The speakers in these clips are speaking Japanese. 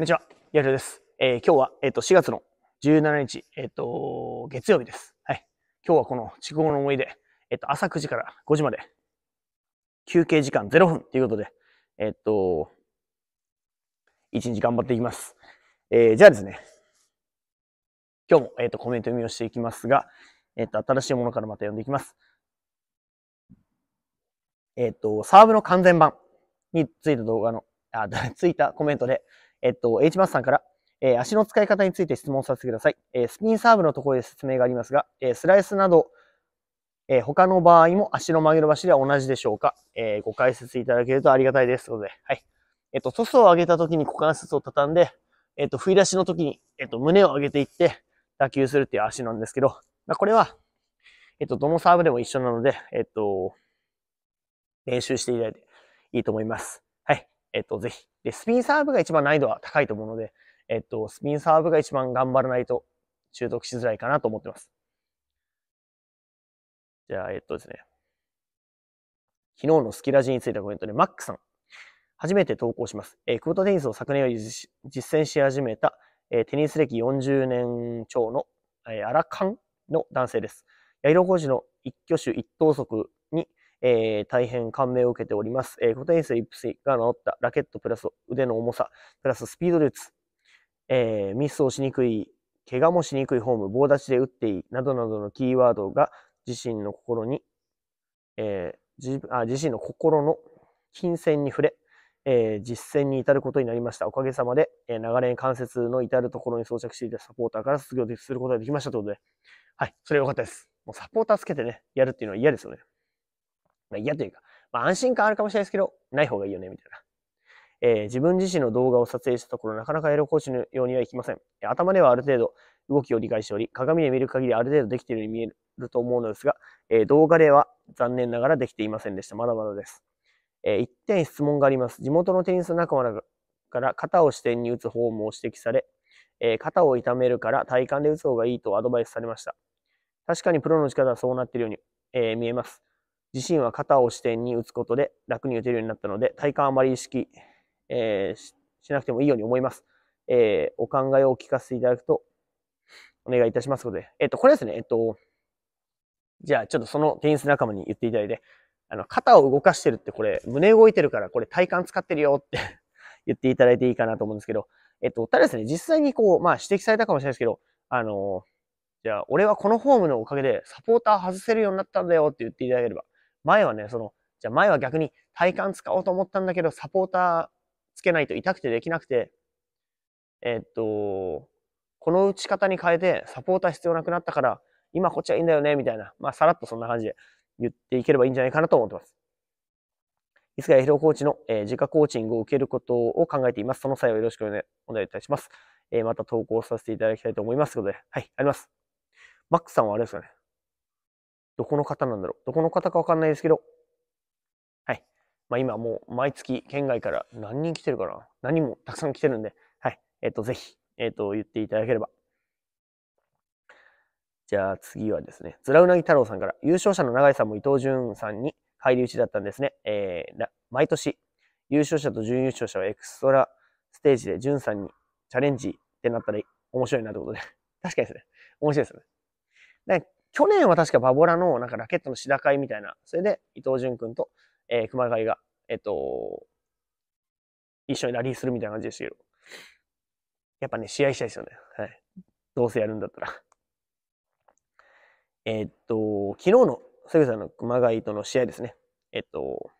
こんにちは、やるです。えー、今日は、えっ、ー、と、4月の17日、えっ、ー、と、月曜日です。はい。今日はこの筑後の思い出、えっ、と、朝9時から5時まで、休憩時間0分ということで、えっ、と、1日頑張っていきます。えじゃあですね、今日も、えっ、と、コメント読みをしていきますが、えっ、と、新しいものからまた読んでいきます。えっ、と、サーブの完全版についた動画の、あ、ついたコメントで、えっと、H マスさんから、えー、足の使い方について質問させてください。えー、スピンサーブのところで説明がありますが、えー、スライスなど、えー、他の場合も足の曲げ伸ばしでは同じでしょうか、えー、ご解説いただけるとありがたいです。ということで、はい。えっ、と、トスを上げた時に股関節を畳んで、えっ、と、振り出しの時に、えっ、と、胸を上げていって、打球するっていう足なんですけど、まあ、これは、えっ、と、どのサーブでも一緒なので、えっ、と、練習していただいていいと思います。えっと、ぜひ。で、スピンサーブが一番難易度は高いと思うので、えっと、スピンサーブが一番頑張らないと習得しづらいかなと思ってます。じゃあ、えっとですね。昨日のスキラジについたコメントで、マックさん。初めて投稿します。えー、クボタテニスを昨年より実践し始めた、えー、テニス歴40年超の、えー、アラカンの男性です。ヤイロコジの一挙手一投足えー、大変感銘を受けております。えー、古典性イプスが治ったラケットプラス腕の重さ、プラススピード率、えー、ミスをしにくい、怪我もしにくいフォーム、棒立ちで打っていい、などなどのキーワードが自身の心に、え自あ自身の心の金銭に触れ、えー、実践に至ることになりました。おかげさまで、えー、長年関節の至るところに装着していたサポーターから卒業することができましたということで、はい、それ良かったです。もうサポーターつけてね、やるっていうのは嫌ですよね。まあ、嫌というか、まあ、安心感あるかもしれないですけど、ない方がいいよね、みたいな。えー、自分自身の動画を撮影したところ、なかなかエロ講師のようにはいきません。頭ではある程度動きを理解しており、鏡で見る限りある程度できているように見えると思うのですが、えー、動画では残念ながらできていませんでした。まだまだです。えー、1点質問があります。地元のテニス仲間から肩を支点に打つフォームを指摘され、えー、肩を痛めるから体幹で打つ方がいいとアドバイスされました。確かにプロの力はそうなっているように、え見えます。自身は肩を支点に打つことで楽に打てるようになったので、体幹あまり意識、えー、しなくてもいいように思います。えー、お考えを聞かせていただくと、お願いいたしますので。えっ、ー、と、これですね、えっ、と、じゃあちょっとそのテニス仲間に言っていただいて、あの、肩を動かしてるってこれ、胸動いてるからこれ体幹使ってるよって 言っていただいていいかなと思うんですけど、えっと、ただですね、実際にこう、まあ指摘されたかもしれないですけど、あの、じゃあ俺はこのフォームのおかげでサポーター外せるようになったんだよって言っていただければ、前はね、その、じゃあ前は逆に体幹使おうと思ったんだけど、サポーターつけないと痛くてできなくて、えー、っと、この打ち方に変えてサポーター必要なくなったから、今こっちはいいんだよね、みたいな。まあ、さらっとそんな感じで言っていければいいんじゃないかなと思ってます。いつかやひろコーチの、えー、自家コーチングを受けることを考えています。その際はよろしくお願いいたします。えー、また投稿させていただきたいと思います。ということで、はい、あります。マックスさんはあれですかね。どこの方なんだろうどこの方かわかんないですけど、はい。まあ今もう毎月県外から何人来てるかな何人もたくさん来てるんで、はい。えっ、ー、と、ぜひ、えっ、ー、と、言っていただければ。じゃあ次はですね、ズラウナギ太郎さんから、優勝者の永井さんも伊藤潤さんに入り討ちだったんですね。えー、毎年、優勝者と準優勝者はエクストラステージで潤さんにチャレンジってなったら面白いなってことで。確かにですね。面白いですね。去年は確かバボラの、なんかラケットのシダ会みたいな、それで伊藤淳君と、えー、熊谷が、えっ、と、一緒にラリーするみたいな感じでしたけど。やっぱね、試合したいですよね。はい。どうせやるんだったら。えっと、昨日の、セグさんの熊谷との試合ですね。えっと、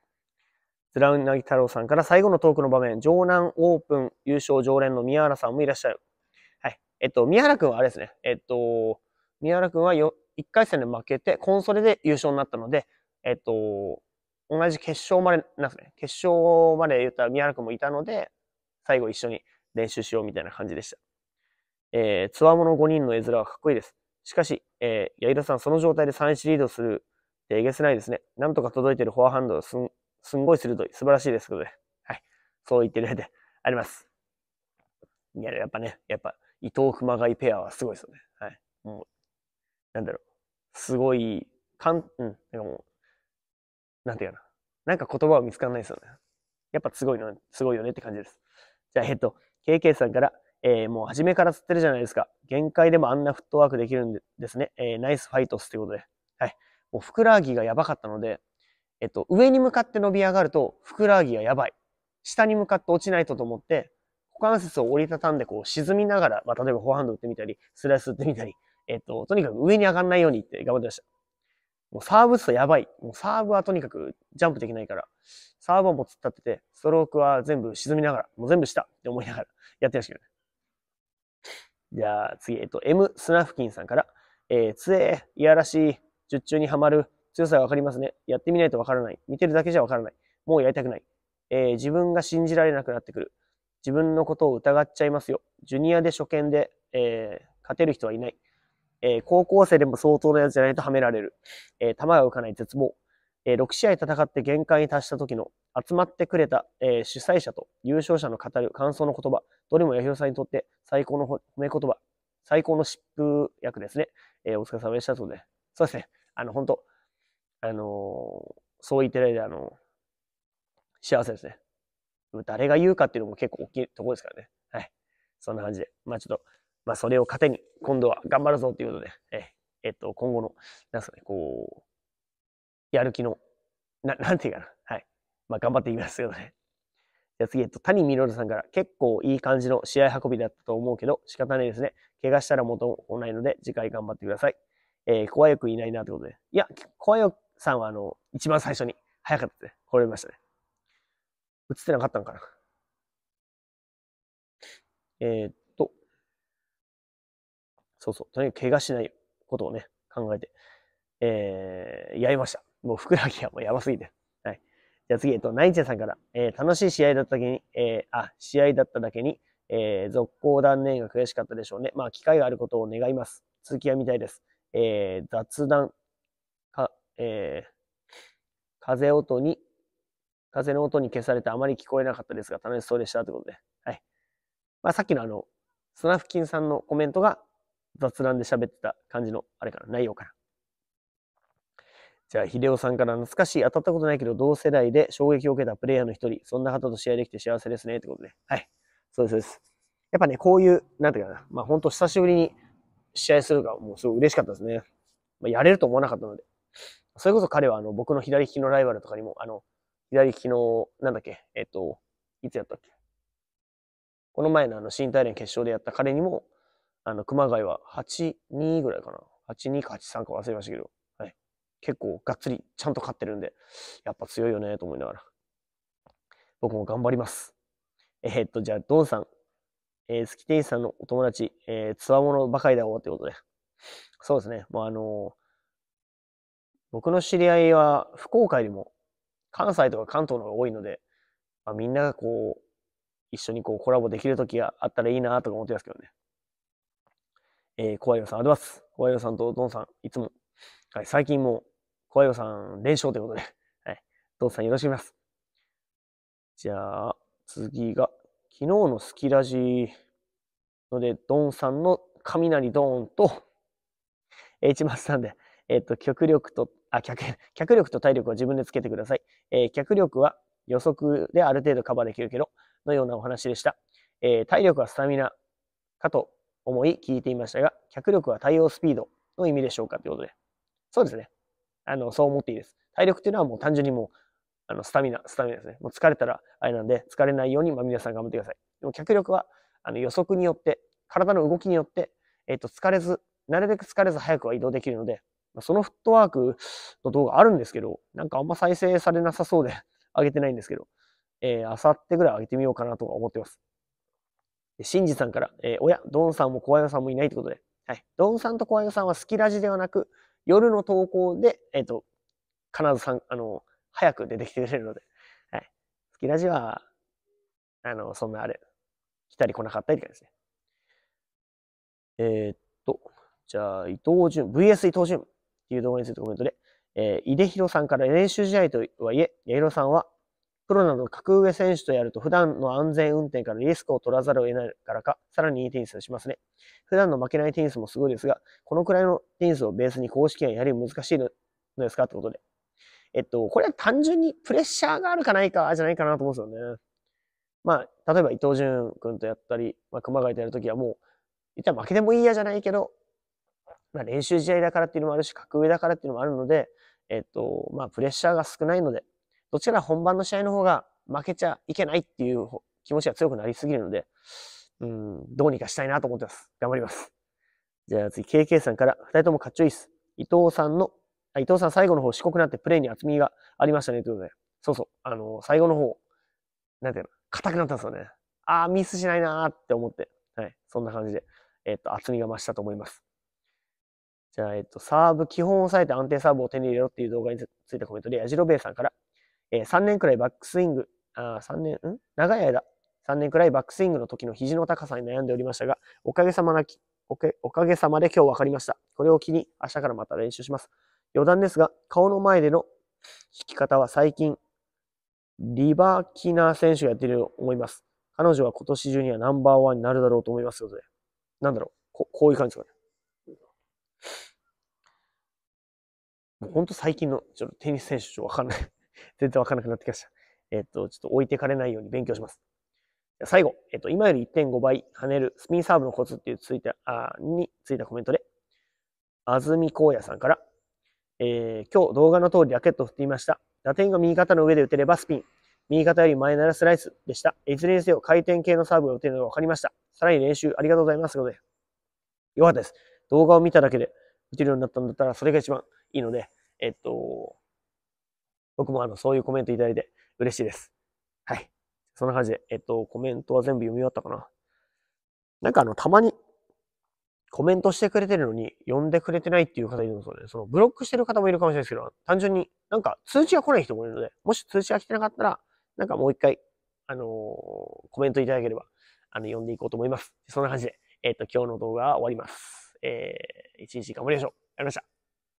ズラウナギ太郎さんから最後のトークの場面、城南オープン優勝常連の宮原さんもいらっしゃる。はい。えっと、宮原くんはあれですね。えっと、宮原くんはよ、1回戦で負けて、コンソレで優勝になったので、えっと、同じ決勝まで、なんすね、決勝まで言ったら宮原くんもいたので、最後一緒に練習しようみたいな感じでした。えー、つわもの5人の絵面はかっこいいです。しかし、えー、八田さん、その状態で3、1リードするってえげつないですね。なんとか届いてるフォアハンドすん、すんごい鋭い。素晴らしいですけどね。はい。そう言ってる絵で あります。いや、やっぱね、やっぱ、伊藤熊谷ペアはすごいですよね。はい。もう、なんだろう。すごい、かん、うん、なんかもう、なんていうかな。なんか言葉は見つかんないですよね。やっぱすごいの、すごいよねって感じです。じゃあ、えっと、KK さんから、えー、もう初めから釣ってるじゃないですか。限界でもあんなフットワークできるんですね。えー、ナイスファイトスってことで。はい。もうふくらはぎがやばかったので、えっと、上に向かって伸び上がると、ふくらはぎがやばい。下に向かって落ちないとと思って、股関節を折りたたんでこう沈みながら、まあ、例えばフォアハンド打ってみたり、スライス打ってみたり、えっと、とにかく上に上がんないようにって頑張ってました。もうサーブ打つとやばい。もうサーブはとにかくジャンプできないから、サーブはもう突っ立ってて、ストロークは全部沈みながら、もう全部したって思いながらやってましたけどね。じゃあ次、えっと、M スナフキンさんから、えー、杖、いやらしい、術中にはまる、強さがわかりますね。やってみないとわからない。見てるだけじゃわからない。もうやりたくない。えー、自分が信じられなくなってくる。自分のことを疑っちゃいますよ。ジュニアで初見で、えー、勝てる人はいない。えー、高校生でも相当なやつじゃないとはめられる。えー、弾が浮かない絶望。えー、6試合戦って限界に達した時の集まってくれた、えー、主催者と優勝者の語る感想の言葉、どれも八尋さんにとって最高の褒め言葉、最高の疾風役ですね。えー、お疲れ様でしたとね。そうですね。あの、本当あのー、そう言ってないで、あのー、幸せですね。誰が言うかっていうのも結構大きいところですからね。はい。そんな感じで。まあちょっと、まあ、それを糧に、今度は頑張るぞということで、え、えっと、今後の、なんすかね、こう、やる気の、な、なんていうかな。はい。まあ、頑張っていきますけどね。じゃあ次、えっと、谷みのるさんから、結構いい感じの試合運びだったと思うけど、仕方ないですね。怪我したら元もないので、次回頑張ってください。えー、怖よくいないなってことで。いや、怖よさんは、あの、一番最初に、早かったで、ね。惚れましたね。映ってなかったのかな。えー、そうそう。とにかく怪我しないことをね、考えて、えー、やりました。もうふくらはぎはもうやばすぎて。はい。じゃあ次、えっと、ナインチェさんから、えー、楽しい試合だっただけに、えー、あ、試合だっただけに、えー、続行断念が悔しかったでしょうね。まあ、機会があることを願います。続きは見たいです。えー、雑談、か、えー、風音に、風の音に消されてあまり聞こえなかったですが、楽しそうでしたということで。はい。まあ、さっきのあの、スナフキンさんのコメントが雑談で喋ってた感じの、あれかな、内容かな。じゃあ、秀オさんから懐かしい、当たったことないけど、同世代で衝撃を受けたプレイヤーの一人、そんな方と試合できて幸せですね、ってことで。はい。そうです、そうです。やっぱね、こういう、なんていうかな、まあ本当久しぶりに試合するが、もうすごい嬉しかったですね。まあ、やれると思わなかったので。それこそ彼は、あの、僕の左利きのライバルとかにも、あの、左利きの、なんだっけ、えっと、いつやったっけこの前のあの、新体連決勝でやった彼にも、あの、熊谷は82ぐらいかな。82か83か忘れましたけど、はい。結構がっつりちゃんと勝ってるんで、やっぱ強いよねと思いながら。僕も頑張ります。えー、っと、じゃあ、ドンさん。えー、スキテイさんのお友達、えー、つわものばかりだおってことで。そうですね。もうあのー、僕の知り合いは福岡よりも関西とか関東の方が多いので、まあ、みんながこう、一緒にこうコラボできる時があったらいいなとか思ってますけどね。えー、怖いよさん、あございます。怖いよさんとドンさん、いつも。はい、最近も、怖いよさん、連勝ということで。はい。ドンさん、よろしくお願いします。じゃあ、次が、昨日のスキラジので、ドンさんの雷ドーンと、H マスさんで、えっ、ー、と、脚力と、あ、脚、脚力と体力を自分でつけてください。えー、脚力は予測である程度カバーできるけど、のようなお話でした。えー、体力はスタミナかと思い聞いていましたが、脚力は対応スピードの意味でしょうかということで。そうですね。あの、そう思っていいです。体力っていうのはもう単純にもう、あの、スタミナ、スタミナですね。もう疲れたらあれなんで、疲れないように、まあ、皆さん頑張ってください。でも脚力は、あの、予測によって、体の動きによって、えっ、と、疲れず、なるべく疲れず早くは移動できるので、まあ、そのフットワークの動画あるんですけど、なんかあんま再生されなさそうで上げてないんですけど、えー、あさってぐらい上げてみようかなとは思ってます。シンジさんから、えー、おドンさんも小ヨさんもいないということで、はい。ドンさんと小ヨさんは好きラジではなく、夜の投稿で、えっ、ー、と、必ずさん、あの、早く出てきてくれるので、はい。好きラジは、あの、そんなあれ、来たり来なかったりとかですね。えー、っと、じゃあ、伊藤潤、VS 伊藤潤っていう動画についてコメントで、えー、井出弘さんから練習試合とはいえ、八弘さんはプロなど格上選手とやると普段の安全運転からリスクを取らざるを得ないからか、さらにいいテニスをしますね。普段の負けないテニスもすごいですが、このくらいのテニスをベースに公式はやはり難しいのですかってことで。えっと、これは単純にプレッシャーがあるかないかじゃないかなと思うんですよね。まあ、例えば伊藤淳君とやったり、まあ、熊谷とやるときはもう、一旦負けてもいいやじゃないけど、まあ、練習試合だからっていうのもあるし、格上だからっていうのもあるので、えっと、まあ、プレッシャーが少ないので、どちら本番の試合の方が負けちゃいけないっていう気持ちが強くなりすぎるので、うん、どうにかしたいなと思ってます。頑張ります。じゃあ次、KK さんから、二人ともかっちょいいっす。伊藤さんの、あ伊藤さん最後の方、四国なってプレイに厚みがありましたね、ということで。そうそう、あのー、最後の方、なんていうの、硬くなったんですよね。ああ、ミスしないなーって思って。はい、そんな感じで、えっ、ー、と、厚みが増したと思います。じゃあ、えっ、と、サーブ、基本を抑えて安定サーブを手に入れろっていう動画についたコメントで、やじろべえさんから、えー、3年くらいバックスイング、あ3年、ん長い間、3年くらいバックスイングの時の肘の高さに悩んでおりましたが、おかげさまなきおけおかげさまで今日分かりました。これを機に明日からまた練習します。余談ですが、顔の前での弾き方は最近、リバーキナー選手がやっていると思います。彼女は今年中にはナンバーワンになるだろうと思いますので、なんだろう、ここういう感じですかね。もうほんと最近のちょっとテニス選手ちょっとわかんない全然わからなくなってきました。えっと、ちょっと置いてかれないように勉強します。最後、えっと、今より1.5倍跳ねるスピンサーブのコツっていうついた、あについたコメントで、安住光也さんから、えー、今日動画の通りラケットを振ってみました。打点が右肩の上で打てればスピン。右肩より前ならスライスでした。いずれにせよ回転系のサーブが打てるのが分かりました。さらに練習ありがとうございます。ので。よかったです。動画を見ただけで打てるようになったんだったら、それが一番いいので、えっと、僕もあの、そういうコメントいただいて嬉しいです。はい。そんな感じで、えっと、コメントは全部読み終わったかな。なんかあの、たまに、コメントしてくれてるのに、呼んでくれてないっていう方いるんですよね。その、ブロックしてる方もいるかもしれないですけど、単純になんか通知が来ない人もいるので、もし通知が来てなかったら、なんかもう一回、あのー、コメントいただければ、あの、呼んでいこうと思います。そんな感じで、えっと、今日の動画は終わります。えー、一日頑張りましょう。ありがとうございました。